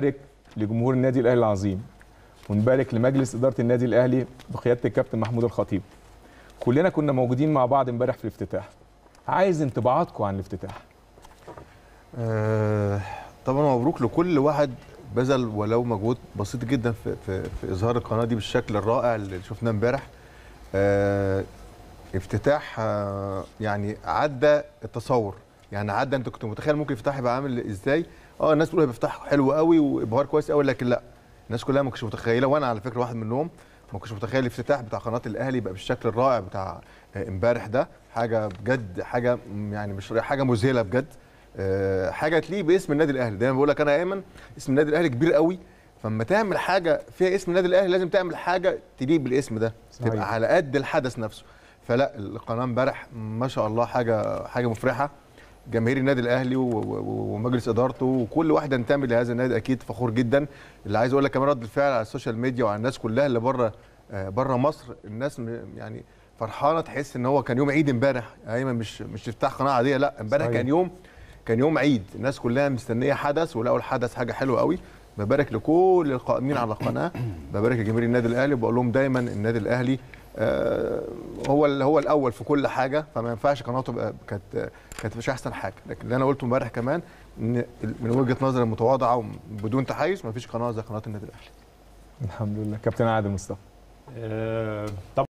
نبارك لجمهور النادي الاهلي العظيم ونبارك لمجلس اداره النادي الاهلي بقياده الكابتن محمود الخطيب كلنا كنا موجودين مع بعض امبارح في الافتتاح عايز انطباعاتكم عن الافتتاح آه طبعا مبروك لكل واحد بذل ولو مجهود بسيط جدا في, في, في اظهار القناه دي بالشكل الرائع اللي شفناه امبارح آه افتتاح آه يعني عدى التصور يعني عدى انت كنت متخيل ممكن يفتح يبقى عامل ازاي اه الناس بتقول هيفتح حلو قوي وابهار كويس قوي لكن لا الناس كلها ما كانتش متخيله وانا على فكره واحد منهم ما كنتش متخيل الافتتاح بتاع قناه الاهلي يبقى بالشكل الرائع بتاع آه، امبارح ده حاجه بجد حاجه يعني مش حاجه مذهله بجد آه، حاجه تليق باسم النادي الاهلي دايما بقول لك انا ايمن اسم النادي الاهلي كبير قوي فلما تعمل حاجه فيها اسم النادي الاهلي لازم تعمل حاجه تليق بالاسم ده صحيح. تبقى على قد الحدث نفسه فلا القناه امبارح ما شاء الله حاجه حاجه مفرحه جماهير النادي الاهلي ومجلس ادارته وكل واحد انتمي لهذا النادي اكيد فخور جدا اللي عايز اقول لك كمان رد الفعل على السوشيال ميديا وعلى الناس كلها اللي بره آه، بره مصر الناس يعني فرحانه تحس ان هو كان يوم عيد امبارح ايمن مش مش افتتاح قناه عاديه لا امبارح كان يوم كان يوم عيد الناس كلها مستنيه حدث ولقوا الحدث حاجه حلوه قوي ببارك لكل القائمين على القناه ببارك لجماهير النادي الاهلي وبقول لهم دايما النادي الاهلي آه هو هو الاول في كل حاجه فما ينفعش قناته تبقى كانت كانت مش احسن حاجه لكن اللي انا قلته امبارح كمان ان من وجهه نظري المتواضعه وبدون تحيز ما فيش قناه زي قناه النادي الاهلي الحمد لله كابتن عادل مصطفى آه، طب